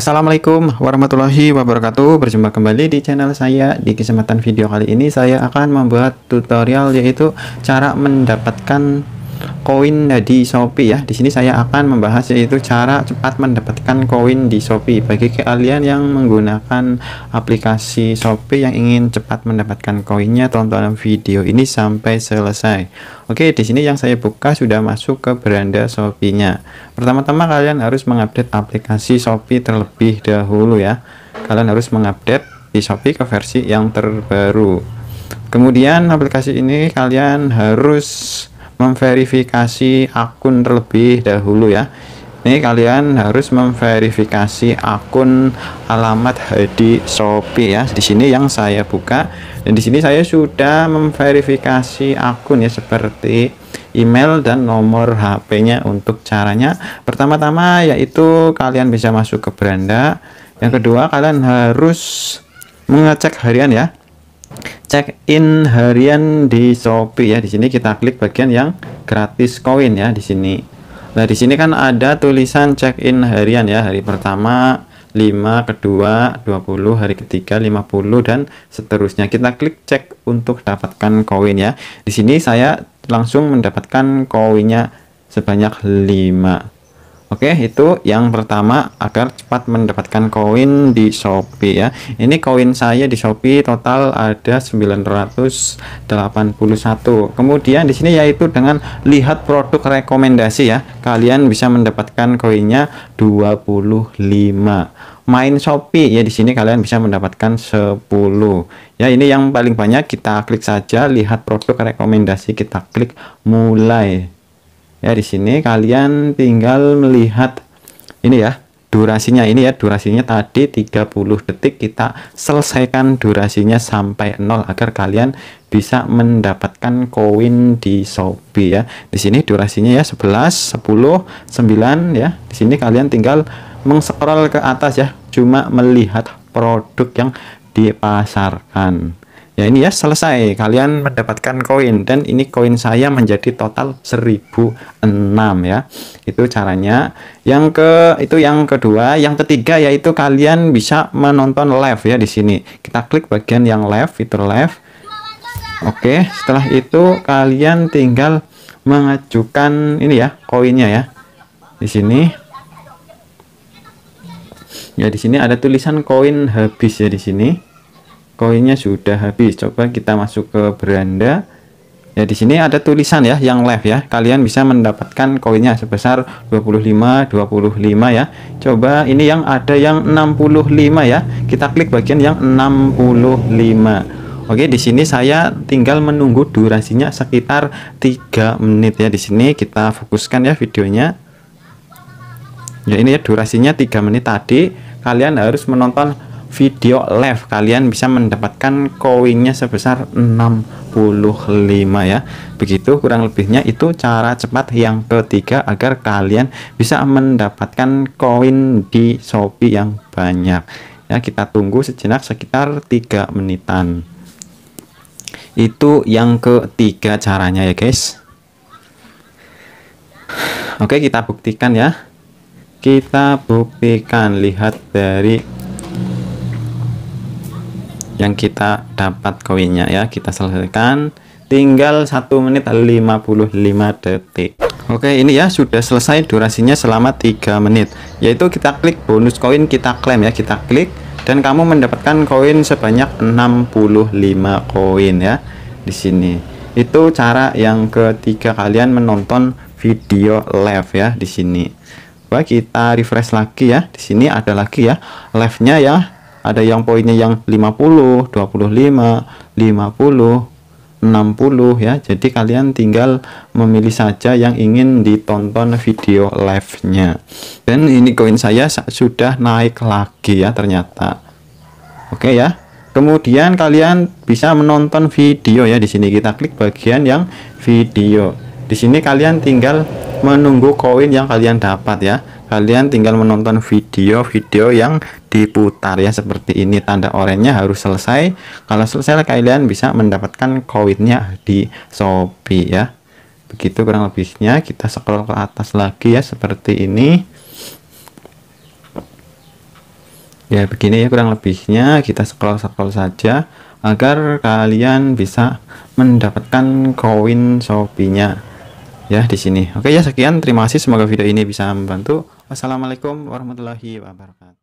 Assalamualaikum warahmatullahi wabarakatuh Berjumpa kembali di channel saya Di kesempatan video kali ini saya akan membuat tutorial yaitu cara mendapatkan koin eh, di Shopee ya. Di sini saya akan membahas yaitu cara cepat mendapatkan koin di Shopee bagi kalian yang menggunakan aplikasi Shopee yang ingin cepat mendapatkan koinnya tonton video ini sampai selesai. Oke, di sini yang saya buka sudah masuk ke beranda Shopee-nya. Pertama-tama kalian harus mengupdate aplikasi Shopee terlebih dahulu ya. Kalian harus mengupdate di Shopee ke versi yang terbaru. Kemudian aplikasi ini kalian harus memverifikasi akun terlebih dahulu ya ini kalian harus memverifikasi akun alamat di Shopee ya. Di sini yang saya buka dan di sini saya sudah memverifikasi akun ya seperti email dan nomor HP-nya untuk caranya. Pertama-tama yaitu kalian bisa masuk ke beranda. Yang kedua kalian harus mengecek harian ya check in harian di Shopee ya. Di sini kita klik bagian yang gratis koin ya di sini. Nah, di sini kan ada tulisan check in harian ya, hari pertama 5, kedua 20, hari ketiga 50 dan seterusnya. Kita klik cek untuk dapatkan koin ya. Di sini saya langsung mendapatkan koinnya sebanyak 5 Oke, itu yang pertama agar cepat mendapatkan koin di Shopee ya. Ini koin saya di Shopee total ada 981. Kemudian di sini yaitu dengan lihat produk rekomendasi ya. Kalian bisa mendapatkan koinnya 25 main Shopee ya di sini kalian bisa mendapatkan 10 ya ini yang paling banyak kita klik saja lihat produk rekomendasi kita klik mulai ya di sini kalian tinggal melihat ini ya durasinya ini ya durasinya tadi 30 detik kita selesaikan durasinya sampai nol agar kalian bisa mendapatkan koin di Shopee ya di sini durasinya ya 11 10 9 ya di sini kalian tinggal mengscroll ke atas ya cuma melihat produk yang dipasarkan ya ini ya selesai kalian mendapatkan koin dan ini koin saya menjadi total 1006 ya itu caranya yang ke itu yang kedua yang ketiga yaitu kalian bisa menonton live ya di sini kita klik bagian yang live fitur live oke setelah itu kalian tinggal mengajukan ini ya koinnya ya di sini ya di sini ada tulisan koin habis ya di sini koinnya sudah habis coba kita masuk ke beranda ya di sini ada tulisan ya yang live ya kalian bisa mendapatkan koinnya sebesar 25 25 ya coba ini yang ada yang 65 ya kita klik bagian yang 65 Oke, di sini saya tinggal menunggu durasinya sekitar 3 menit ya. Di sini kita fokuskan ya videonya. Ya ini ya durasinya 3 menit tadi. Kalian harus menonton video live kalian bisa mendapatkan koinnya sebesar 65 ya begitu kurang lebihnya itu cara cepat yang ketiga agar kalian bisa mendapatkan koin di Shopee yang banyak ya kita tunggu sejenak sekitar tiga menitan itu yang ketiga caranya ya guys Oke kita buktikan ya kita buktikan lihat dari yang kita dapat koinnya ya kita selesaikan tinggal 1 menit 55 detik Oke ini ya sudah selesai durasinya selama 3 menit yaitu kita klik bonus koin kita klaim ya kita klik dan kamu mendapatkan koin sebanyak 65 koin ya di sini itu cara yang ketiga kalian menonton video live ya di sini Baik kita refresh lagi ya di sini ada lagi ya live nya ya ada yang poinnya yang 50 25 50 60 ya jadi kalian tinggal memilih saja yang ingin ditonton video live nya dan ini koin saya sudah naik lagi ya ternyata oke ya kemudian kalian bisa menonton video ya di sini kita klik bagian yang video di sini kalian tinggal menunggu koin yang kalian dapat ya kalian tinggal menonton video-video yang diputar ya seperti ini tanda oranye harus selesai kalau selesai kalian bisa mendapatkan koinnya di Shopee ya begitu kurang lebihnya kita scroll ke atas lagi ya seperti ini ya begini ya kurang lebihnya kita scroll-scroll saja agar kalian bisa mendapatkan koin Shopee-nya ya di sini. Oke ya sekian terima kasih semoga video ini bisa membantu. Wassalamualaikum warahmatullahi wabarakatuh.